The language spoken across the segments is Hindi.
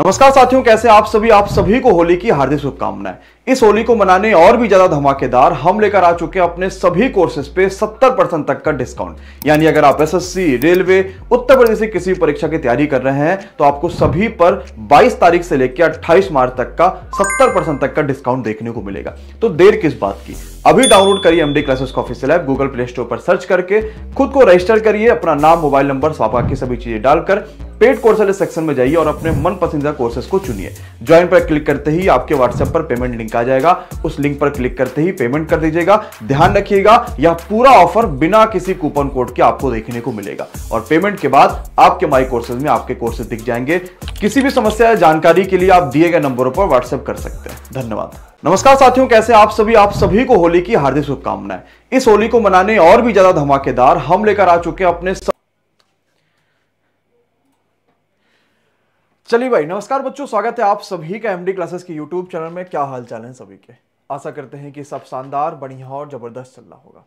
नमस्कार साथियों कैसे आप सभी आप सभी को होली की हार्दिक शुभकामनाएं इस होली को मनाने और भी ज्यादा धमाकेदार हम लेकर आ चुके हैं अपने सभी कोर्सेज पे 70 परसेंट तक का डिस्काउंट यानी अगर आप एसएससी रेलवे उत्तर प्रदेश की किसी परीक्षा की तैयारी कर रहे हैं तो आपको सभी पर 22 तारीख से लेकर 28 मार्च तक का 70 परसेंट तक का डिस्काउंट देखने को मिलेगा तो देर किस बात की अभी डाउनलोड करिए एमडी क्लासेस का official app Google Play Store पर सर्च करके खुद को रजिस्टर करिए अपना नाम मोबाइल नंबर स्वापा की सभी चीजें डालकर पेड वाले सेक्शन में जाइए और अपने मन पसंदीदा कोर्सेज को चुनिए ज्वाइन पर क्लिक करते ही आपके व्हाट्सएप पर पेमेंट लिंक आ जाएगा उस लिंक पर क्लिक करते ही पेमेंट कर दीजिएगा ध्यान रखिएगा यह पूरा ऑफर बिना किसी कूपन कोड के आपको देखने को मिलेगा और पेमेंट के बाद आपके माई कोर्सेज में आपके कोर्सेज दिख जाएंगे किसी भी समस्या या जानकारी के लिए आप दिए गए नंबरों पर व्हाट्सएप कर सकते हैं धन्यवाद नमस्कार साथियों कैसे आप सभी आप सभी को होली की हार्दिक शुभकामनाएं इस होली को मनाने और भी ज्यादा धमाकेदार हम लेकर आ चुके हैं अपने सब... चलिए भाई नमस्कार बच्चों स्वागत है आप सभी का एमडी क्लासेस के यूट्यूब चैनल में क्या हाल चाल है सभी के आशा करते हैं कि सब शानदार बढ़िया और जबरदस्त चल रहा होगा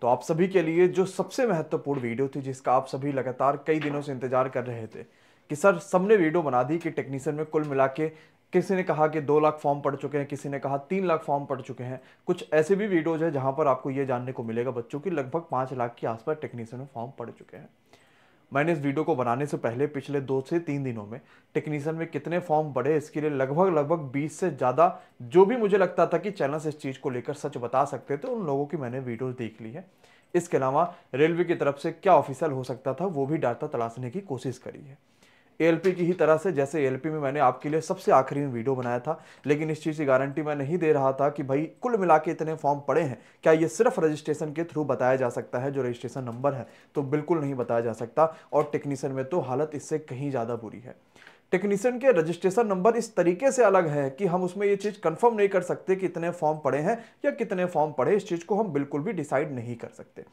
तो आप सभी के लिए जो सबसे महत्वपूर्ण वीडियो थी जिसका आप सभी लगातार कई दिनों से इंतजार कर रहे थे कि सर सबने वीडियो बना दी कि टेक्नीशियन में कुल मिला के किसी ने कहा कि दो लाख फॉर्म पड़ चुके हैं किसी ने कहा तीन लाख फॉर्म पड़ चुके हैं कुछ ऐसे भी वीडियोज है जहां पर आपको ये जानने को मिलेगा बच्चों की लगभग पांच लाख के आसपास टेक्नीशियन में फॉर्म पड़ चुके हैं मैंने इस वीडियो को बनाने से पहले पिछले दो से तीन दिनों में टेक्नीशियन में कितने फॉर्म बढ़े इसके लिए लगभग लगभग 20 से ज़्यादा जो भी मुझे लगता था कि से इस चीज़ को लेकर सच बता सकते थे उन लोगों की मैंने वीडियो देख ली है इसके अलावा रेलवे की तरफ से क्या ऑफिसर हो सकता था वो भी डाटा तलाशने की कोशिश करी है एएलपी की ही तरह से जैसे एएलपी में मैंने आपके लिए सबसे आखिरी में वीडियो बनाया था लेकिन इस चीज़ की गारंटी मैं नहीं दे रहा था कि भाई कुल मिला के इतने फॉर्म पड़े हैं क्या ये सिर्फ रजिस्ट्रेशन के थ्रू बताया जा सकता है जो रजिस्ट्रेशन नंबर है तो बिल्कुल नहीं बताया जा सकता और टेक्नीसन में तो हालत इससे कहीं ज़्यादा बुरी है टेक्नीशियन के रजिस्ट्रेशन नंबर इस तरीके से अलग है कि हम उसमें ये चीज़ कंफर्म नहीं कर सकते कि इतने फॉर्म पड़े हैं या कितने फॉर्म पड़े इस चीज़ को हम बिल्कुल भी डिसाइड नहीं कर सकते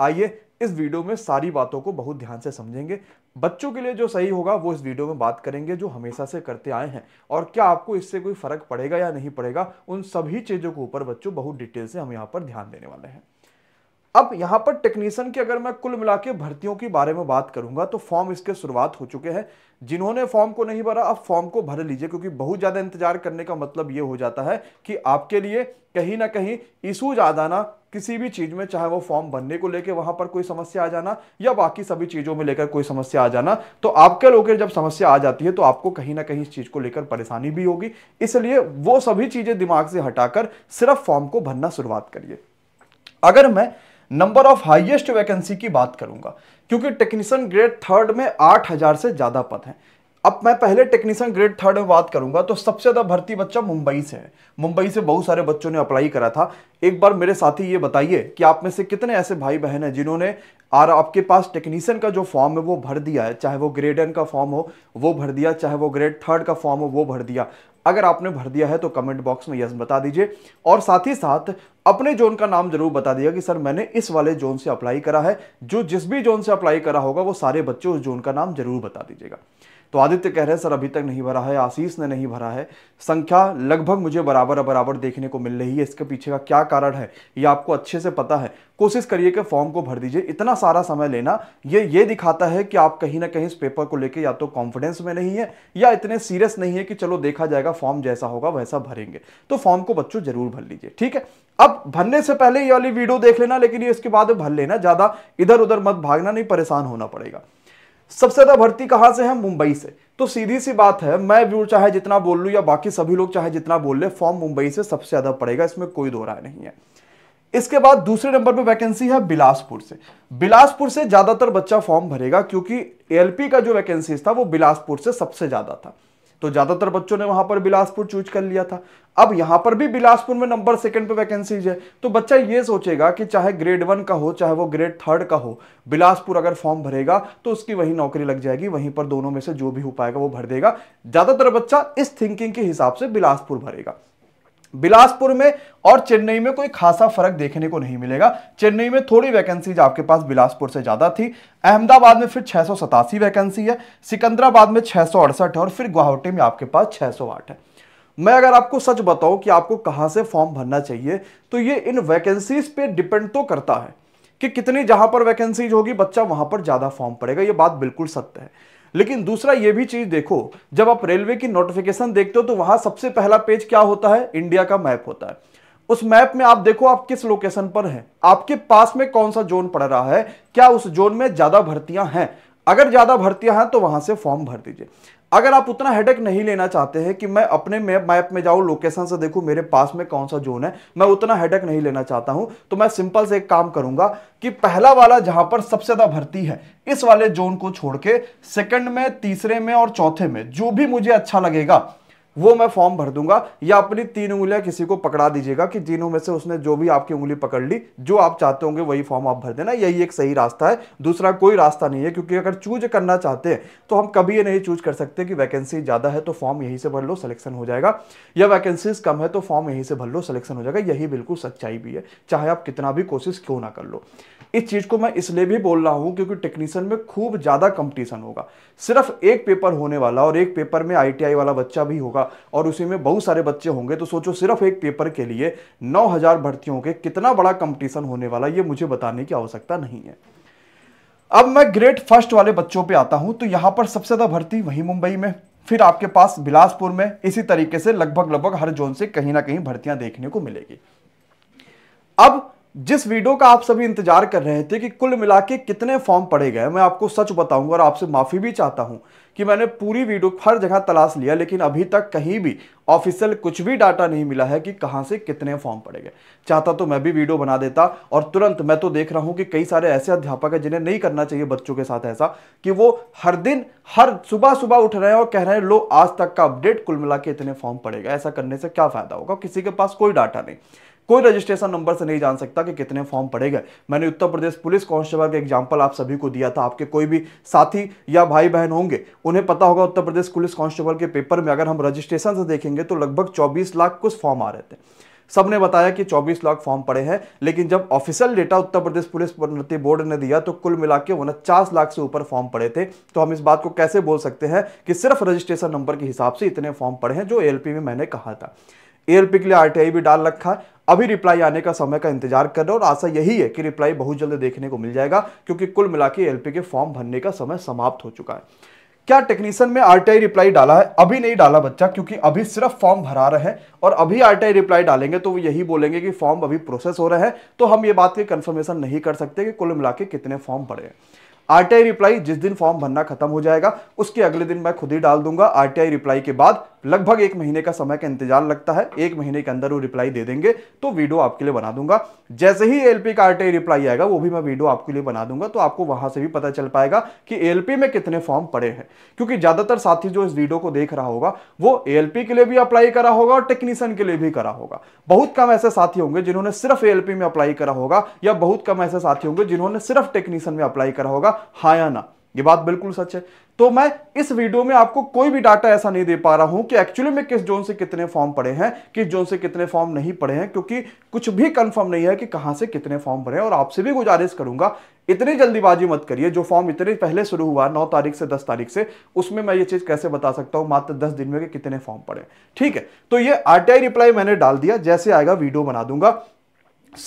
आइए इस वीडियो में सारी बातों को बहुत ध्यान से समझेंगे बच्चों के लिए जो सही होगा वो इस वीडियो में बात करेंगे जो हमेशा से करते आए हैं और क्या आपको इससे कोई फर्क पड़ेगा या नहीं पड़ेगा उन सभी चीज़ों के ऊपर बच्चों बहुत डिटेल से हम यहाँ पर ध्यान देने वाले हैं अब यहां पर टेक्नीशियन की अगर मैं कुल मिला के भर्तियों के बारे में बात करूंगा तो फॉर्म इसके शुरुआत हो चुके हैं जिन्होंने फॉर्म को नहीं भरा अब फॉर्म को भर लीजिए क्योंकि बहुत ज़्यादा इंतजार करने का मतलब ये हो जाता है कि आपके लिए कहीं ना कहीं इशूज आ जाना किसी भी चीज़ में चाहे वो फॉर्म भरने को लेकर वहां पर कोई समस्या आ जाना या बाकी सभी चीज़ों में लेकर कोई समस्या आ जाना तो आपके लोग जब समस्या आ जाती है तो आपको कहीं ना कहीं इस चीज़ को लेकर परेशानी भी होगी इसलिए वो सभी चीज़ें दिमाग से हटाकर सिर्फ फॉर्म को भरना शुरुआत करिए अगर मैं नंबर ऑफ हाईएस्ट वैकेंसी की बात करूंगा क्योंकि टेक्नीशियन ग्रेड थर्ड में आठ हजार से ज़्यादा पद हैं अब मैं पहले टेक्नीशियन ग्रेड थर्ड में बात करूंगा तो सबसे ज़्यादा भर्ती बच्चा मुंबई से है मुंबई से बहुत सारे बच्चों ने अप्लाई करा था एक बार मेरे साथी ये बताइए कि आप में से कितने ऐसे भाई बहन हैं जिन्होंने और आपके पास टेक्नीशियन का जो फॉर्म है वो भर दिया है चाहे वो ग्रेड एन का फॉर्म हो वो भर दिया चाहे वो ग्रेड थर्ड का फॉर्म हो वो भर दिया अगर आपने भर दिया है तो कमेंट बॉक्स में यस बता दीजिए और साथ ही साथ अपने जोन का नाम जरूर बता दिया कि सर मैंने इस वाले जोन से अप्लाई करा है जो जिस भी जोन से अप्लाई करा होगा वो सारे बच्चे उस जोन का नाम जरूर बता दीजिएगा तो आदित्य कह रहे हैं सर अभी तक नहीं भरा है आशीष ने नहीं भरा है संख्या लगभग मुझे बराबर बराबर देखने को मिल रही है इसके पीछे का क्या कारण है ये आपको अच्छे से पता है कोशिश करिए कि फॉर्म को भर दीजिए इतना सारा समय लेना ये ये दिखाता है कि आप कहीं ना कहीं इस पेपर को लेकर या तो कॉन्फिडेंस में नहीं है या इतने सीरियस नहीं है कि चलो देखा जाएगा फॉर्म जैसा होगा वैसा भरेंगे तो फॉर्म को बच्चों जरूर भर लीजिए ठीक है अब भरने से पहले ये वाली वीडियो देख लेना लेकिन ये इसके बाद भर लेना ज्यादा इधर उधर मत भागना नहीं परेशान होना पड़ेगा सबसे ज़्यादा भर्ती कहां से है मुंबई से तो सीधी सी बात है मैं भी चाहे जितना बोल लू या बाकी सभी लोग चाहे जितना बोल ले फॉर्म मुंबई से सबसे ज़्यादा पड़ेगा इसमें कोई दो राय नहीं है इसके बाद दूसरे नंबर पे वैकेंसी है बिलासपुर से बिलासपुर से ज़्यादातर बच्चा फॉर्म भरेगा क्योंकि एलपी का जो वैकेंसी था वो बिलासपुर से सबसे ज़्यादा था तो ज़्यादातर बच्चों ने वहां पर बिलासपुर चूज कर लिया था अब यहां पर भी बिलासपुर में नंबर सेकंड पे वैकेंसीज है तो बच्चा ये सोचेगा कि चाहे ग्रेड वन का हो चाहे वो ग्रेड थर्ड का हो बिलासपुर अगर फॉर्म भरेगा तो उसकी वही नौकरी लग जाएगी वहीं पर दोनों में से जो भी हो पाएगा वो भर देगा ज़्यादातर बच्चा इस थिंकिंग के हिसाब से बिलासपुर भरेगा बिलासपुर में और चेन्नई में कोई खासा फर्क देखने को नहीं मिलेगा चेन्नई में थोड़ी वैकेंसीज आपके पास बिलासपुर से ज़्यादा थी अहमदाबाद में फिर छह वैकेंसी है सिकंदराबाद में छह है और फिर गुवाहाटी में आपके पास छह है मैं अगर आपको सच बताऊं कि आपको कहां से फॉर्म भरना चाहिए तो ये इन वैकेंसीज पे डिपेंड तो करता है कि कितनी जहां पर वैकेंसीज होगी बच्चा वहां पर ज़्यादा फॉर्म पड़ेगा ये बात बिल्कुल सत्य है लेकिन दूसरा यह भी चीज देखो जब आप रेलवे की नोटिफिकेशन देखते हो तो वहां सबसे पहला पेज क्या होता है इंडिया का मैप होता है उस मैप में आप देखो आप किस लोकेशन पर हैं आपके पास में कौन सा जोन पड़ रहा है क्या उस जोन में ज्यादा भर्तियां हैं अगर ज्यादा भर्तियां हैं तो वहां से फॉर्म भर दीजिए अगर आप उतना हेडेक नहीं लेना चाहते हैं कि मैं अपने मैप मैप में जाऊँ लोकेशन से देखूं मेरे पास में कौन सा जोन है मैं उतना हेडेक नहीं लेना चाहता हूं तो मैं सिंपल से एक काम करूंगा कि पहला वाला जहां पर सबसे ज़्यादा भर्ती है इस वाले जोन को छोड़ के सेकेंड में तीसरे में और चौथे में जो भी मुझे अच्छा लगेगा वो मैं फॉर्म भर दूंगा या अपनी तीन उंगलियां किसी को पकड़ा दीजिएगा कि तीनों में से उसने जो भी आपकी उंगली पकड़ ली जो आप चाहते होंगे वही फॉर्म आप भर देना यही एक सही रास्ता है दूसरा कोई रास्ता नहीं है क्योंकि अगर चूज करना चाहते हैं तो हम कभी ये नहीं चूज कर सकते कि वैकेंसी ज़्यादा है तो फॉर्म यहीं से भर लो सलेक्शन हो जाएगा या वैकेंसीज कम है तो फॉर्म यहीं से भर लो सलेक्शन हो जाएगा यही बिल्कुल सच्चाई भी है चाहे आप कितना भी कोशिश क्यों ना कर लो इस चीज़ को मैं इसलिए भी बोल रहा हूँ क्योंकि टेक्नीशियन में खूब ज़्यादा कंपटीशन होगा सिर्फ एक पेपर होने वाला और एक पेपर में आई वाला बच्चा भी होगा होगा और उसी में बहुत सारे बच्चे होंगे तो सोचो सिर्फ एक पेपर के लिए नौ हजार भर्तियों के कितना बड़ा कंपटीशन होने वाला ये मुझे बताने की आवश्यकता नहीं है अब मैं ग्रेट फर्स्ट वाले बच्चों पर आता हूं तो यहाँ पर सबसे ज़्यादा भर्ती वहीं मुंबई में फिर आपके पास बिलासपुर में इसी तरीके से लगभग लगभग हर जोन से कहीं ना कहीं भर्तियां देखने को मिलेगी अब जिस वीडियो का आप सभी इंतजार कर रहे थे कि कुल मिला के कितने फॉर्म पड़े गए मैं आपको सच बताऊंगा और आपसे माफ़ी भी चाहता हूं कि मैंने पूरी वीडियो हर जगह तलाश लिया लेकिन अभी तक कहीं भी ऑफिशियल कुछ भी डाटा नहीं मिला है कि कहां से कितने फॉर्म पड़े गए चाहता तो मैं भी वीडियो बना देता और तुरंत मैं तो देख रहा हूं कि कई सारे ऐसे अध्यापक हैं जिन्हें नहीं करना चाहिए बच्चों के साथ ऐसा कि वो हर दिन हर सुबह सुबह उठ रहे हैं और कह रहे हैं लो आज तक का अपडेट कुल मिला के इतने फॉर्म पड़ेगा ऐसा करने से क्या फ़ायदा होगा किसी के पास कोई डाटा नहीं कोई रजिस्ट्रेशन नंबर से नहीं जान सकता कि कितने फॉर्म पड़े गए मैंने उत्तर प्रदेश पुलिस कांस्टेबल का एग्जाम्पल आप सभी को दिया था आपके कोई भी साथी या भाई बहन होंगे उन्हें पता होगा उत्तर प्रदेश पुलिस कांस्टेबल के पेपर में अगर हम रजिस्ट्रेशन से देखेंगे तो लगभग चौबीस लाख कुछ फॉर्म आ रहे थे सबने बताया कि 24 लाख फॉर्म पड़े हैं लेकिन जब official data Uttar Pradesh police प्रति बोर्ड ने दिया तो कुल मिला के उनचास लाख से ऊपर फॉर्म पड़े थे तो हम इस बात को कैसे बोल सकते हैं कि सिर्फ रजिस्ट्रेशन नंबर के हिसाब से इतने फॉर्म पड़े हैं जो एलपी में मैंने कहा था एएलपी के लिए आरटीआई भी डाल रखा है अभी रिप्लाई आने का समय का इंतजार कर रहे और आशा यही है कि रिप्लाई बहुत जल्द देखने को मिल जाएगा क्योंकि कुल मिला के के फॉर्म भरने का समय समाप्त हो चुका है क्या टेक्नीशियन में आरटीआई रिप्लाई डाला है अभी नहीं डाला बच्चा क्योंकि अभी सिर्फ फॉर्म भरा रहे हैं और अभी आरटीआई रिप्लाई डालेंगे तो वो यही बोलेंगे कि फॉर्म अभी प्रोसेस हो रहे हैं तो हम ये बात की कंफर्मेशन नहीं कर सकते कि कुल मिला के कितने फॉर्म भरे हैं आरटीआई रिप्लाई जिस दिन फॉर्म भरना खत्म हो जाएगा उसके अगले दिन मैं खुद ही डाल दूंगा आरटीआई रिप्लाई के बाद लगभग एक महीने का समय का इंतजार लगता है एक महीने के अंदर वो रिप्लाई दे देंगे तो वीडियो आपके लिए बना दूंगा जैसे ही एलपी का आरटीआई रिप्लाई आएगा वो भी मैं वीडियो आपके लिए बना दूंगा तो आपको वहां से भी पता चल पाएगा कि एएलपी में कितने फॉर्म पड़े हैं क्योंकि ज्यादातर साथी जो इस वीडियो को देख रहा होगा वो एएलपी के लिए भी अप्लाई करा होगा और टेक्नीशियन के लिए भी करा होगा बहुत कम ऐसे साथी होंगे जिन्होंने सिर्फ एएलपी में अप्लाई करा होगा या बहुत कम ऐसे साथी होंगे जिन्होंने सिर्फ टेक्नीशियन में अप्लाई करा होगा हाया ना ये बात बिल्कुल सच है तो मैं इस वीडियो में आपको कोई भी डाटा ऐसा नहीं दे पा रहा हूं कि एक्चुअली में किस जोन से कितने फॉर्म पड़े हैं किस जोन से कितने फॉर्म नहीं पड़े हैं क्योंकि कुछ भी कंफर्म नहीं है कि कहां से कितने फॉर्म भरे हैं और आपसे भी गुजारिश करूंगा इतनी जल्दीबाजी मत करिए जो फॉर्म इतने पहले शुरू हुआ नौ तारीख से दस तारीख से उसमें मैं ये चीज कैसे बता सकता हूं मात्र दस दिन में कि कितने फॉर्म पड़े ठीक है तो ये आरटीआई रिप्लाई मैंने डाल दिया जैसे आएगा वीडियो बना दूंगा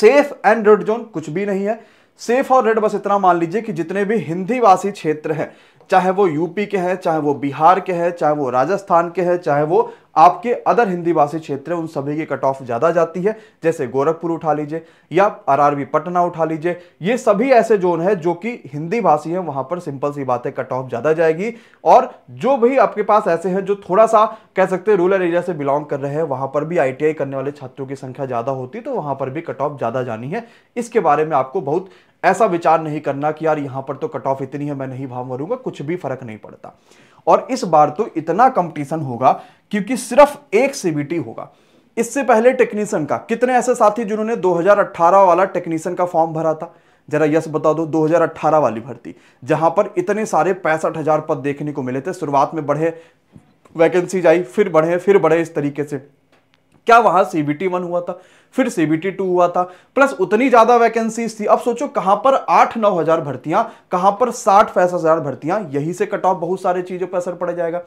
सेफ एंड रेड जोन कुछ भी नहीं है सेफ और रेड बस इतना मान लीजिए कि जितने भी हिंदी भाषी क्षेत्र हैं चाहे वो यूपी के हैं चाहे वो बिहार के हैं चाहे वो राजस्थान के हैं चाहे वो आपके अदर हिंदी भाषी क्षेत्र उन सभी की कट ऑफ ज़्यादा जाती है जैसे गोरखपुर उठा लीजिए या आरआरबी पटना उठा लीजिए ये सभी ऐसे जोन है जो कि हिंदी भाषी है वहां पर सिंपल सी बात है कट ऑफ ज़्यादा जाएगी और जो भी आपके पास ऐसे हैं जो थोड़ा सा कह सकते हैं रूरल एरिया से बिलोंग कर रहे हैं वहां पर भी आई करने वाले छात्रों की संख्या ज़्यादा होती तो वहां पर भी कट ऑफ ज़्यादा जानी है इसके बारे में आपको बहुत ऐसा विचार नहीं करना कि यार यहां पर तो कट ऑफ इतनी है मैं नहीं भाव मरूंगा कुछ भी फर्क नहीं पड़ता और इस बार तो इतना कंपटीशन होगा क्योंकि सिर्फ एक सीबीटी होगा इससे पहले टेक्नीशियन का कितने ऐसे साथी जिन्होंने 2018 वाला टेक्नीशियन का फॉर्म भरा था जरा यस बता दो 2018 वाली भर्ती जहां पर इतने सारे पैंसठ हजार पद देखने को मिले थे शुरुआत में बढ़े वैकेंसीज आई फिर बढ़े फिर बढ़े इस तरीके से क्या वहां सीबीटी वन हुआ था फिर सीबीटी टू हुआ था प्लस उतनी ज्यादा वैकेंसीज थी अब सोचो कहां पर आठ नौ हजार भर्तियां कहां पर साठ पैंसठ हजार भर्तियां यही से कट ऑफ बहुत सारी चीजों पर असर पड़ जाएगा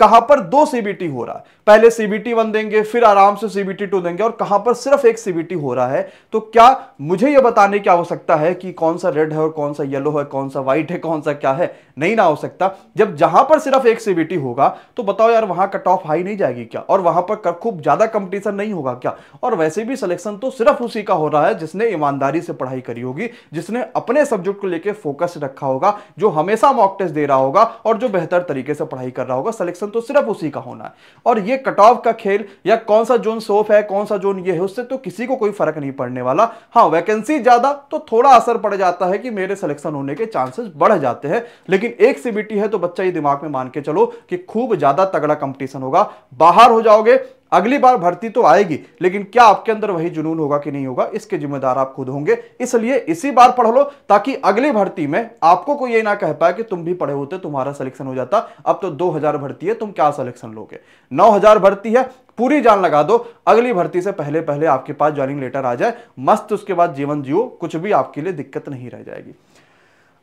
कहां पर दो सीबीटी हो रहा है पहले सीबीटी वन देंगे फिर आराम से सीबीटी टू देंगे और कहां पर सिर्फ एक सीबीटी हो रहा है तो क्या मुझे यह बताने की आवश्यकता है कि कौन सा रेड है और कौन सा येलो है कौन सा व्हाइट है कौन सा क्या है नहीं ना हो सकता जब जहां पर सिर्फ एक सीबीटी होगा तो बताओ यार वहां कट ऑफ हाई नहीं जाएगी क्या और वहां पर खूब ज्यादा कंपटीशन नहीं होगा क्या और वैसे भी सिलेक्शन तो सिर्फ उसी का हो रहा है जिसने ईमानदारी से पढ़ाई करी होगी जिसने अपने सब्जेक्ट को लेकर फोकस रखा होगा जो हमेशा मॉक टेस्ट दे रहा होगा और जो बेहतर तरीके से पढ़ाई कर रहा होगा सिलेक्शन सिलेक्शन तो सिर्फ उसी का होना है और ये कट ऑफ का खेल या कौन सा जोन सोफ है कौन सा जोन ये है उससे तो किसी को कोई फर्क नहीं पड़ने वाला हाँ वैकेंसी ज्यादा तो थोड़ा असर पड़ जाता है कि मेरे सिलेक्शन होने के चांसेस बढ़ जाते हैं लेकिन एक सीबीटी है तो बच्चा ये दिमाग में मान के चलो कि खूब ज्यादा तगड़ा कंपटीशन होगा बाहर हो जाओगे अगली बार भर्ती तो आएगी लेकिन क्या आपके अंदर वही जुनून होगा कि नहीं होगा इसके जिम्मेदार आप खुद होंगे इसलिए इसी बार पढ़ लो ताकि अगली भर्ती में आपको कोई ये ना कह पाए कि तुम भी पढ़े होते तुम्हारा सिलेक्शन हो जाता अब तो 2000 भर्ती है तुम क्या सिलेक्शन लोगे 9000 भर्ती है पूरी जान लगा दो अगली भर्ती से पहले पहले आपके पास ज्वाइनिंग लेटर आ जाए मस्त उसके बाद जीवन जियो कुछ भी आपके लिए दिक्कत नहीं रह जाएगी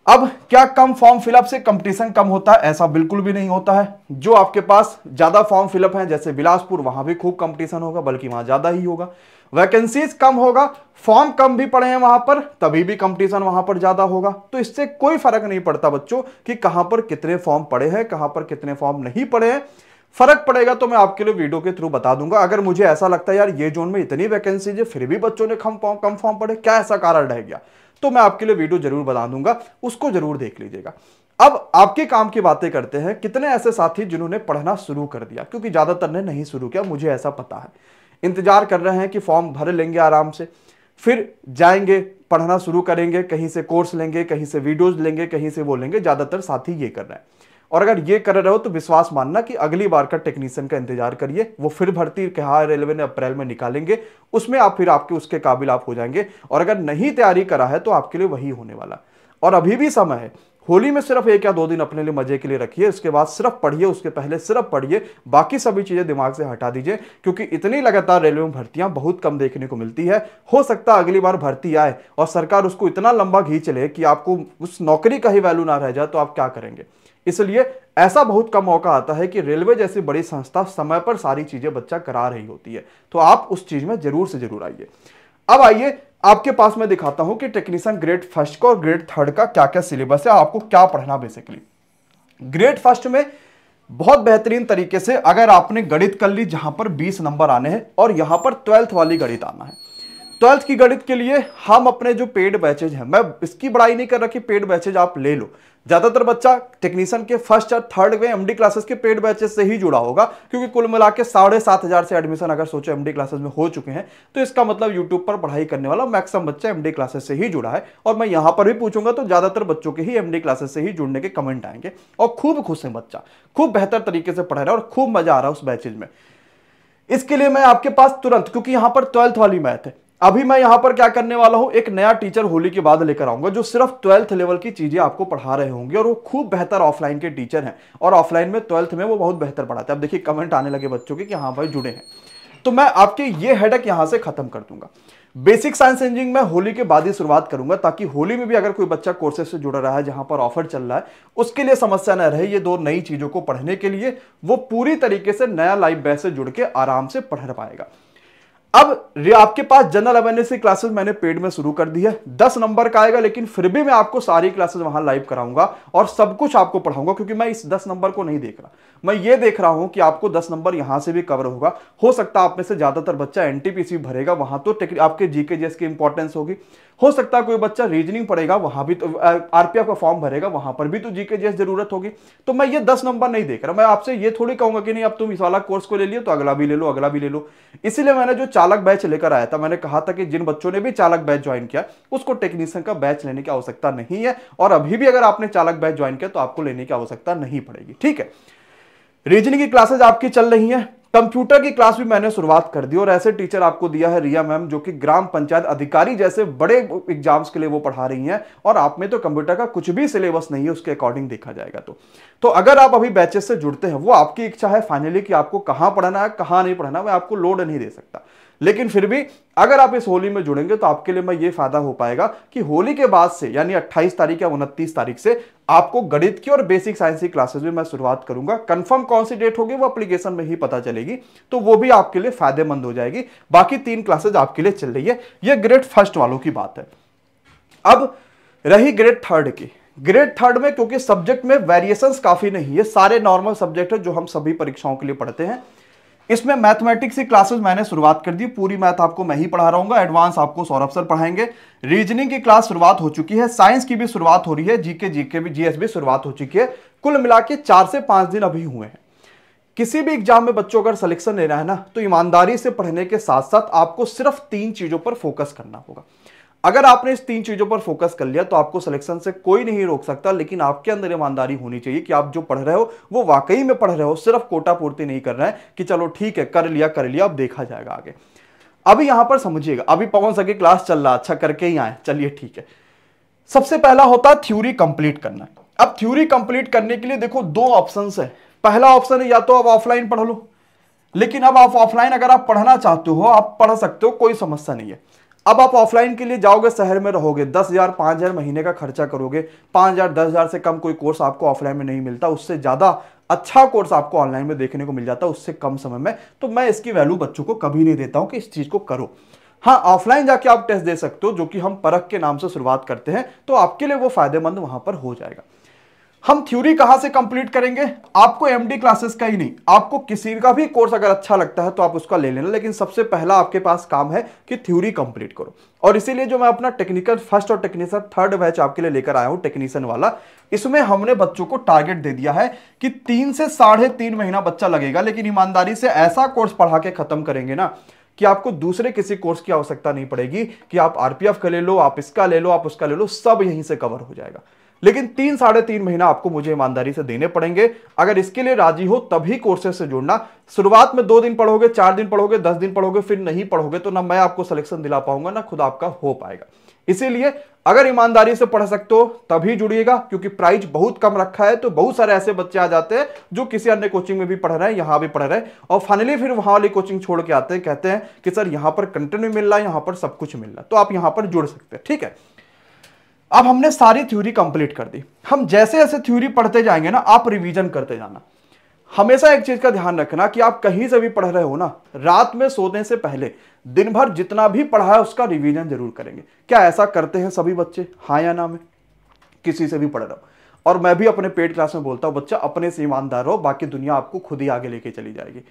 अब क्या कम फॉर्म फिलअप से कंपटीशन कम होता है ऐसा बिल्कुल भी नहीं होता है जो आपके पास ज़्यादा फॉर्म फिलअप है जैसे बिलासपुर वहां भी खूब कंपटीशन होगा बल्कि वहां ज़्यादा ही होगा वैकेंसीज कम होगा फॉर्म कम भी पड़े हैं वहां पर तभी भी कंपटीशन वहां पर ज़्यादा होगा तो इससे कोई फर्क नहीं पड़ता बच्चों कि कहां पर कितने फॉर्म पड़े हैं कहां पर कितने फॉर्म नहीं पड़े हैं फर्क पड़ेगा तो मैं आपके लिए वीडियो के थ्रू बता दूंगा अगर मुझे ऐसा लगता है यार ये जोन में इतनी वैकेंसीज है फिर भी बच्चों ने कम फॉर्म कम फॉर्म पड़े क्या ऐसा कारण रह गया तो मैं आपके लिए वीडियो जरूर बना दूंगा उसको जरूर देख लीजिएगा अब आपके काम की बातें करते हैं कितने ऐसे साथी जिन्होंने पढ़ना शुरू कर दिया क्योंकि ज़्यादातर ने नहीं शुरू किया मुझे ऐसा पता है इंतजार कर रहे हैं कि फॉर्म भर लेंगे आराम से फिर जाएंगे पढ़ना शुरू करेंगे कहीं से कोर्स लेंगे कहीं से वीडियोज लेंगे कहीं से वो लेंगे ज़्यादातर साथी ये कर रहे हैं और अगर ये कर रहे हो तो विश्वास मानना कि अगली बार का टेक्नीशियन का इंतजार करिए वो फिर भर्ती कहा रेलवे ने अप्रैल में निकालेंगे उसमें आप फिर आपके उसके काबिल आप हो जाएंगे और अगर नहीं तैयारी करा है तो आपके लिए वही होने वाला और अभी भी समय है होली में सिर्फ एक या दो दिन अपने लिए मजे के लिए रखिए उसके बाद सिर्फ पढ़िए उसके पहले सिर्फ पढ़िए बाकी सभी चीज़ें दिमाग से हटा दीजिए क्योंकि इतनी लगातार रेलवे में भर्तियां बहुत कम देखने को मिलती है हो सकता है अगली बार भर्ती आए और सरकार उसको इतना लंबा घी ले कि आपको उस नौकरी का ही वैल्यू ना रह जाए तो आप क्या करेंगे इसलिए ऐसा बहुत कम मौका आता है कि रेलवे जैसी बड़ी संस्था समय पर सारी चीजें बच्चा करा रही होती है तो आप उस चीज में जरूर से जरूर आइए अब आइए आपके पास मैं दिखाता हूं कि टेक्नीशियन ग्रेड फर्स्ट का और ग्रेड थर्ड का क्या क्या सिलेबस है आपको क्या पढ़ना बेसिकली ग्रेड फर्स्ट में बहुत बेहतरीन तरीके से अगर आपने गणित कर ली जहां पर 20 नंबर आने हैं और यहां पर ट्वेल्थ वाली गणित आना है ट्वेल्थ की गणित के लिए हम अपने जो पेड बैचेज हैं मैं इसकी बड़ाई नहीं कर रखी पेड बैचेज आप ले लो ज्यादातर बच्चा टेक्नीशियन के फर्स्ट या थर्ड में एमडी क्लासेस के पेड बैचेस से ही जुड़ा होगा क्योंकि कुल मिला के साढ़े सात हजार से एडमिशन अगर सोचो एमडी क्लासेस में हो चुके हैं तो इसका मतलब यूट्यूब पर पढ़ाई करने वाला मैक्सिमम बच्चा एमडी क्लासेस से ही जुड़ा है और मैं यहां पर भी पूछूंगा तो ज्यादातर बच्चों के ही एमडी क्लासेस से ही जुड़ने के कमेंट आएंगे और खूब खुश है बच्चा खूब बेहतर तरीके से पढ़ा रहा है और खूब मजा आ रहा है उस बैचेज में इसके लिए मैं आपके पास तुरंत क्योंकि यहां पर ट्वेल्थ वाली मैथ है अभी मैं यहाँ पर क्या करने वाला हूं एक नया टीचर होली के बाद लेकर आऊंगा जो सिर्फ ट्वेल्थ लेवल की चीज़ें आपको पढ़ा रहे होंगे और वो खूब बेहतर ऑफलाइन के टीचर हैं और ऑफलाइन में ट्वेल्थ में वो बहुत बेहतर पढ़ाते हैं अब देखिए कमेंट आने लगे बच्चों के कि हाँ भाई जुड़े हैं तो मैं आपके ये हेडक यहाँ से खत्म कर दूंगा बेसिक साइंस इंजीनियरिंग में होली के बाद ही शुरुआत करूंगा ताकि होली में भी अगर कोई बच्चा कोर्सेज से जुड़ा रहा है जहां पर ऑफर चल रहा है उसके लिए समस्या न रहे ये दो नई चीजों को पढ़ने के लिए वो पूरी तरीके से नया लाइफ बैच से जुड़ के आराम से पढ़ पाएगा अब आपके पास जनरल अवेयरनेस की क्लासेस मैंने पेड में शुरू कर दी है दस नंबर का आएगा लेकिन फिर भी मैं आपको सारी क्लासेस वहां लाइव कराऊंगा और सब कुछ आपको पढ़ाऊंगा क्योंकि मैं इस दस नंबर को नहीं देख रहा मैं ये देख रहा हूं कि आपको दस नंबर यहां से भी कवर होगा हो सकता है आप में से ज्यादातर बच्चा एनटीपीसी भरेगा वहां तो आपके जीके जीएस की इंपॉर्टेंस होगी हो सकता है कोई बच्चा रीजनिंग पड़ेगा वहां भी तो आरपीएफ का फॉर्म भरेगा वहां पर भी तो जीके जीएस जरूरत होगी तो मैं ये दस नंबर नहीं देख रहा मैं आपसे ये थोड़ी कहूंगा कि नहीं अब तुम इस वाला कोर्स को ले लियो तो अगला भी ले लो अगला भी ले लो इसीलिए मैंने जो चालक बैच लेकर आया था मैंने कहा था कि जिन बच्चों ने भी चालक बैच ज्वाइन किया उसको टेक्नीशियन का बैच लेने की आवश्यकता नहीं है और अभी भी अगर आपने चालक बैच ज्वाइन किया तो आपको लेने की आवश्यकता नहीं पड़ेगी ठीक है रीजनिंग की क्लासेज आपकी चल रही है कंप्यूटर की क्लास भी मैंने शुरुआत कर दी और ऐसे टीचर आपको दिया है रिया मैम जो कि ग्राम पंचायत अधिकारी जैसे बड़े एग्जाम्स के लिए वो पढ़ा रही हैं और आप में तो कंप्यूटर का कुछ भी सिलेबस नहीं है उसके अकॉर्डिंग देखा जाएगा तो तो अगर आप अभी बैचेस से जुड़ते हैं वो आपकी इच्छा है फाइनली कि आपको कहाँ पढ़ना है कहाँ नहीं पढ़ना मैं आपको लोड नहीं दे सकता लेकिन फिर भी अगर आप इस होली में जुड़ेंगे तो आपके लिए मैं ये फायदा हो पाएगा कि होली के बाद से यानी 28 तारीख या उनतीस तारीख से आपको गणित की और बेसिक साइंस की क्लासेस भी मैं शुरुआत करूंगा कंफर्म कौन सी डेट होगी वो एप्लीकेशन में ही पता चलेगी तो वो भी आपके लिए फायदेमंद हो जाएगी बाकी तीन क्लासेज आपके लिए चल रही है यह ग्रेड फर्स्ट वालों की बात है अब रही ग्रेड थर्ड की ग्रेड थर्ड में क्योंकि सब्जेक्ट में वेरिएशंस काफी नहीं है सारे नॉर्मल सब्जेक्ट है जो हम सभी परीक्षाओं के लिए पढ़ते हैं इसमें मैथमेटिक्स की क्लासेस मैंने शुरुआत कर दी पूरी मैथ आपको मैं ही पढ़ा रहा हूँ एडवांस आपको सौरभ सर पढ़ाएंगे रीजनिंग की क्लास शुरुआत हो चुकी है साइंस की भी शुरुआत हो रही है जीके जीके भी जीएस भी शुरुआत हो चुकी है कुल मिला के चार से पांच दिन अभी हुए हैं किसी भी एग्जाम में बच्चों अगर सिलेक्शन लेना है ना तो ईमानदारी से पढ़ने के साथ साथ आपको सिर्फ तीन चीज़ों पर फोकस करना होगा अगर आपने इस तीन चीजों पर फोकस कर लिया तो आपको सिलेक्शन से कोई नहीं रोक सकता लेकिन आपके अंदर ईमानदारी होनी चाहिए कि आप जो पढ़ रहे हो वो वाकई में पढ़ रहे हो सिर्फ कोटा पूर्ति नहीं कर रहे हैं कि चलो ठीक है कर लिया कर लिया अब देखा जाएगा आगे अभी यहां पर समझिएगा अभी पवन सके क्लास चल रहा अच्छा करके ही आए चलिए ठीक है सबसे पहला होता है थ्यूरी कंप्लीट करना अब थ्यूरी कंप्लीट करने के लिए देखो दो ऑप्शन है पहला ऑप्शन है या तो आप ऑफलाइन पढ़ लो लेकिन अब आप ऑफलाइन अगर आप पढ़ना चाहते हो आप पढ़ सकते हो कोई समस्या नहीं है अब आप ऑफलाइन के लिए जाओगे शहर में रहोगे दस हज़ार पाँच हज़ार महीने का खर्चा करोगे पाँच हज़ार दस हज़ार से कम कोई कोर्स आपको ऑफलाइन में नहीं मिलता उससे ज़्यादा अच्छा कोर्स आपको ऑनलाइन में देखने को मिल जाता है उससे कम समय में तो मैं इसकी वैल्यू बच्चों को कभी नहीं देता हूँ कि इस चीज़ को करो हाँ ऑफलाइन जाके आप टेस्ट दे सकते हो जो कि हम परख के नाम से शुरुआत करते हैं तो आपके लिए वो फायदेमंद वहाँ पर हो जाएगा हम थ्योरी कहां से कंप्लीट करेंगे आपको एमडी क्लासेस का ही नहीं आपको किसी का भी कोर्स अगर अच्छा लगता है तो आप उसका ले लेना लेकिन सबसे पहला आपके पास काम है कि थ्योरी कंप्लीट करो और इसीलिए जो मैं अपना टेक्निकल फर्स्ट और टेक्निशियन थर्ड बैच आपके लिए लेकर आया हूं टेक्नीशियन वाला इसमें हमने बच्चों को टारगेट दे दिया है कि तीन से साढ़े तीन महीना बच्चा लगेगा लेकिन ईमानदारी से ऐसा कोर्स पढ़ा के खत्म करेंगे ना कि आपको दूसरे किसी कोर्स की आवश्यकता नहीं पड़ेगी कि आप आरपीएफ का ले लो आप इसका ले लो आप उसका ले लो सब यहीं से कवर हो जाएगा लेकिन तीन साढ़े तीन महीना आपको मुझे ईमानदारी से देने पड़ेंगे अगर इसके लिए राजी हो तभी कोर्सेज से जुड़ना शुरुआत में दो दिन पढ़ोगे चार दिन पढ़ोगे दस दिन पढ़ोगे फिर नहीं पढ़ोगे तो ना मैं आपको सिलेक्शन दिला पाऊंगा ना खुद आपका हो पाएगा इसीलिए अगर ईमानदारी से पढ़ सकते हो तभी जुड़िएगा क्योंकि प्राइस बहुत कम रखा है तो बहुत सारे ऐसे बच्चे आ जाते हैं जो किसी अन्य कोचिंग में भी पढ़ रहे हैं यहां भी पढ़ रहे हैं और फाइनली फिर वहां वाली कोचिंग छोड़ के आते हैं कहते हैं कि सर यहां पर कंटेंट भी मिल रहा है यहां पर सब कुछ मिल रहा है तो आप यहां पर जुड़ सकते हैं ठीक है अब हमने सारी थ्योरी कंप्लीट कर दी हम जैसे जैसे थ्योरी पढ़ते जाएंगे ना आप रिवीजन करते जाना हमेशा एक चीज का ध्यान रखना कि आप कहीं से भी पढ़ रहे हो ना रात में सोने से पहले दिन भर जितना भी पढ़ा है उसका रिवीजन जरूर करेंगे क्या ऐसा करते हैं सभी बच्चे हाँ या ना में किसी से भी पढ़ रहा और मैं भी अपने पेड क्लास में बोलता हूँ बच्चा अपने से ईमानदार हो बाकी दुनिया आपको खुद ही आगे लेके चली जाएगी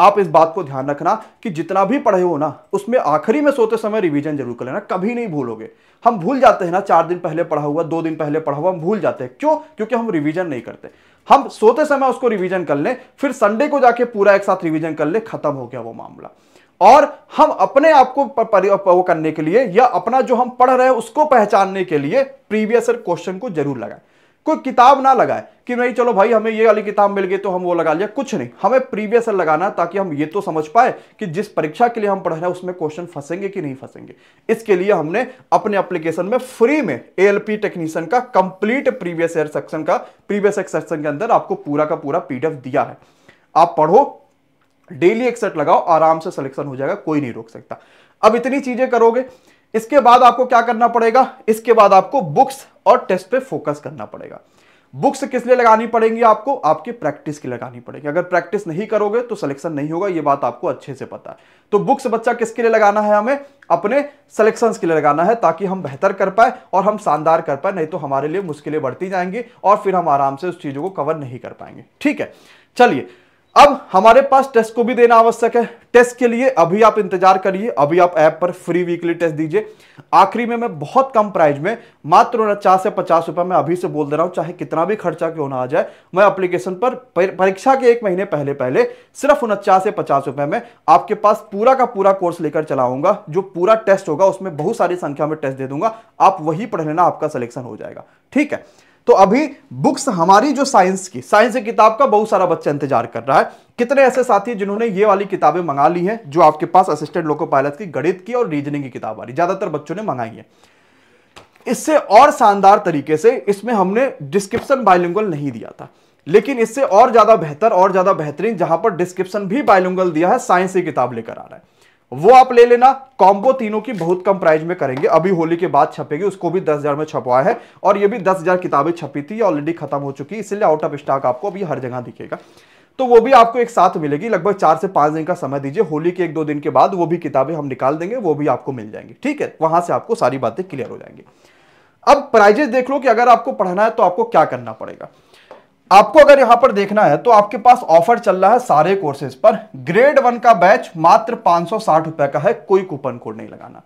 आप इस बात को ध्यान रखना कि जितना भी पढ़े हो ना उसमें आखिरी में सोते समय रिवीजन जरूर कर लेना कभी नहीं भूलोगे हम भूल जाते हैं ना चार दिन पहले पढ़ा हुआ दो दिन पहले पढ़ा हुआ हम भूल जाते हैं क्यों क्योंकि हम रिवीजन नहीं करते हम सोते समय उसको रिवीजन कर लें फिर संडे को जाके पूरा एक साथ रिवीजन कर ले खत्म हो गया वो मामला और हम अपने आप को वो करने के लिए या अपना जो हम पढ़ रहे हैं उसको पहचानने के लिए प्रीवियस क्वेश्चन को जरूर लगाए कोई किताब ना लगाए कि नहीं चलो भाई हमें ये वाली किताब मिल गई तो हम वो लगा लिया कुछ नहीं हमें प्रीवियस ईयर लगाना ताकि हम ये तो समझ पाए कि जिस परीक्षा के लिए हम पढ़ रहे हैं उसमें क्वेश्चन फंसेंगे कि नहीं फंसेंगे इसके लिए हमने अपने एप्लीकेशन में फ्री में एएलपी टेक्नीशियन का कंप्लीट प्रीवियस ईयर सेक्शन का प्रीवियस ईयर सेक्शन के अंदर आपको पूरा का पूरा पीडीएफ दिया है आप पढ़ो डेली एक्सेट लगाओ आराम से सिलेक्शन हो जाएगा कोई नहीं रोक सकता अब इतनी चीजें करोगे इसके बाद आपको क्या करना पड़ेगा इसके बाद आपको बुक्स और टेस्ट पे फोकस करना पड़ेगा बुक्स किस लिए लगानी पड़ेंगी आपको आपकी प्रैक्टिस की लगानी पड़ेगी अगर प्रैक्टिस नहीं करोगे तो सिलेक्शन नहीं होगा ये बात आपको अच्छे से पता है तो बुक्स बच्चा किसके लिए लगाना है हमें अपने सिलेक्शंस के लिए लगाना है ताकि हम बेहतर कर पाए और हम शानदार कर पाए नहीं तो हमारे लिए मुश्किलें बढ़ती जाएंगी और फिर हम आराम से उस चीज़ों को कवर नहीं कर पाएंगे ठीक है चलिए अब हमारे पास टेस्ट को भी देना आवश्यक है टेस्ट के लिए अभी आप इंतजार करिए अभी आप ऐप पर फ्री वीकली टेस्ट दीजिए आखिरी में मैं बहुत कम प्राइस में मात्र उनचास से पचास रुपए में अभी से बोल दे रहा हूं चाहे कितना भी खर्चा क्यों ना आ जाए मैं एप्लीकेशन पर परीक्षा के एक महीने पहले पहले सिर्फ उनचास से पचास रुपए में आपके पास पूरा का पूरा कोर्स लेकर चलाऊंगा जो पूरा टेस्ट होगा उसमें बहुत सारी संख्या में टेस्ट दे दूंगा आप वही पढ़ लेना आपका सिलेक्शन हो जाएगा ठीक है तो अभी बुक्स हमारी जो साइंस की साइंस की किताब का बहुत सारा बच्चा इंतजार कर रहा है कितने ऐसे साथी जिन्होंने ये वाली किताबें मंगा ली हैं जो आपके पास असिस्टेंट लोको पायलट की गणित की और रीजनिंग की किताब आ रही ज्यादातर बच्चों ने मंगाई है इससे और शानदार तरीके से इसमें हमने डिस्क्रिप्शन बायलिंगल नहीं दिया था लेकिन इससे और ज्यादा बेहतर और ज्यादा बेहतरीन जहां पर डिस्क्रिप्शन भी बायलिंगल दिया है साइंस की किताब लेकर आ रहा है वो आप ले लेना कॉम्बो तीनों की बहुत कम प्राइस में करेंगे अभी होली के बाद छपेगी उसको भी दस हजार में छपवा है और ये भी दस हजार किताबें छपी थी ऑलरेडी खत्म हो चुकी है इसलिए आउट ऑफ स्टॉक आपको अभी हर जगह दिखेगा तो वो भी आपको एक साथ मिलेगी लगभग चार से पांच दिन का समय दीजिए होली के एक दो दिन के बाद वो भी किताबें हम निकाल देंगे वो भी आपको मिल जाएंगी ठीक है वहां से आपको सारी बातें क्लियर हो जाएंगी अब प्राइजेस देख लो कि अगर आपको पढ़ना है तो आपको क्या करना पड़ेगा आपको अगर यहां पर देखना है तो आपके पास ऑफर चल रहा है सारे कोर्सेज पर ग्रेड वन का बैच मात्र पांच रुपए का है कोई कूपन कोड नहीं लगाना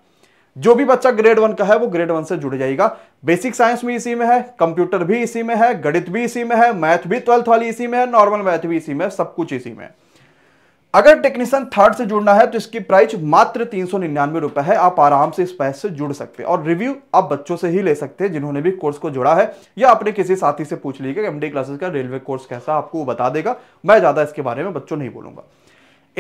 जो भी बच्चा ग्रेड वन का है वो ग्रेड वन से जुड़ जाएगा बेसिक साइंस भी इसी में है कंप्यूटर भी इसी में है गणित भी इसी में है मैथ भी ट्वेल्थ वाली इसी में है नॉर्मल मैथ भी इसी में सब कुछ इसी में है अगर टेक्नीशियन थर्ड से जुड़ना है तो इसकी प्राइस मात्र तीन सौ निन्यानवे रुपए है आप आराम से इस पैसे से जुड़ सकते हैं और रिव्यू आप बच्चों से ही ले सकते हैं जिन्होंने भी कोर्स को जोड़ा है या अपने किसी साथी से पूछ लीजिएगा एमडी क्लासेस का रेलवे कोर्स कैसा आपको वो बता देगा मैं ज्यादा इसके बारे में बच्चों नहीं बोलूंगा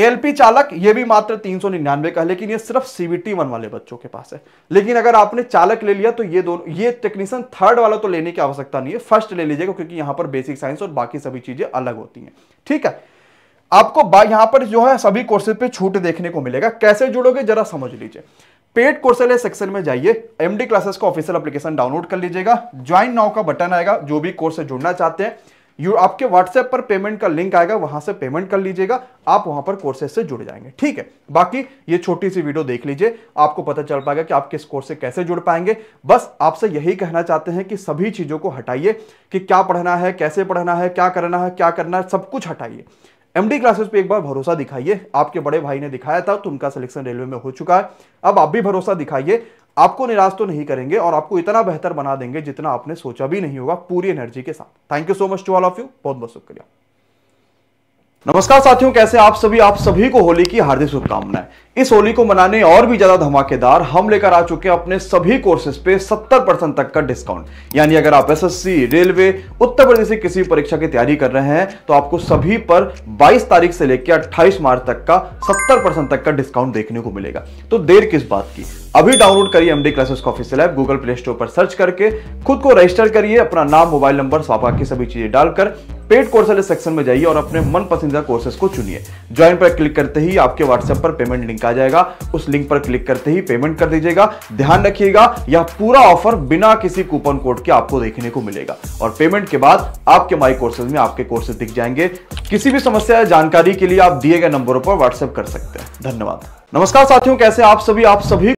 एलपी चालक ये भी मात्र तीन सौ निन्यानवे का है लेकिन ये सिर्फ सीबीटी वन वाले बच्चों के पास है लेकिन अगर आपने चालक ले लिया तो ये दोनों ये टेक्नीशियन थर्ड वाला तो लेने की आवश्यकता नहीं है फर्स्ट ले लीजिएगा क्योंकि यहाँ पर बेसिक साइंस और बाकी सभी चीजें अलग होती हैं ठीक है आपको यहां पर जो है सभी कोर्सेज पे छूट देखने को मिलेगा कैसे जुड़ोगे जरा समझ लीजिए पेड कोर्सेले सेक्शन में जाइए एमडी क्लासेस का ऑफिशियल एप्लीकेशन डाउनलोड कर लीजिएगा ज्वाइन नाउ का बटन आएगा जो भी कोर्स से जुड़ना चाहते हैं यू आपके व्हाट्सएप पर पेमेंट का लिंक आएगा वहां से पेमेंट कर लीजिएगा आप वहां पर कोर्सेज से जुड़ जाएंगे ठीक है बाकी ये छोटी सी वीडियो देख लीजिए आपको पता चल पाएगा कि आप किस कोर्स से कैसे जुड़ पाएंगे बस आपसे यही कहना चाहते हैं कि सभी चीज़ों को हटाइए कि क्या पढ़ना है कैसे पढ़ना है क्या करना है क्या करना है सब कुछ हटाइए एमडी क्लासेस पे एक बार भरोसा दिखाइए आपके बड़े भाई ने दिखाया था तो उनका सिलेक्शन रेलवे में हो चुका है अब आप भी भरोसा दिखाइए आपको निराश तो नहीं करेंगे और आपको इतना बेहतर बना देंगे जितना आपने सोचा भी नहीं होगा पूरी एनर्जी के साथ thank you so much to all of you बहुत बहुत शुक्रिया नमस्कार साथियों कैसे आप सभी आप सभी को होली की हार्दिक शुभकामनाएं इस होली को मनाने और भी ज्यादा धमाकेदार हम लेकर आ चुके हैं अपने सभी कोर्सेज पे 70 परसेंट तक का डिस्काउंट यानी अगर आप एसएससी रेलवे उत्तर प्रदेश की किसी भी परीक्षा की तैयारी कर रहे हैं तो आपको सभी पर 22 तारीख से लेकर 28 मार्च तक का 70 परसेंट तक का डिस्काउंट देखने को मिलेगा तो देर किस बात की अभी डाउनलोड करिए एमडी क्लासेस का official app Google Play Store पर सर्च करके खुद को रजिस्टर करिए अपना नाम मोबाइल नंबर स्वापा की सभी चीजें डालकर पेड कोर्स वाले सेक्शन में जाइए और अपने मन पसंदीदा कोर्सेज को चुनिए ज्वाइन पर क्लिक करते ही आपके व्हाट्सएप पर पेमेंट लिंक आ जाएगा उस लिंक पर क्लिक करते ही पेमेंट कर दीजिएगा ध्यान रखिएगा यह पूरा ऑफर बिना किसी कूपन कोड के आपको देखने को मिलेगा और पेमेंट के बाद आपके माई कोर्सेज में आपके कोर्सेज दिख जाएंगे किसी भी समस्या या जानकारी के लिए आप दिए गए नंबरों पर व्हाट्सएप कर सकते हैं धन्यवाद नमस्कार साथियों कैसे आप सभी आप सभी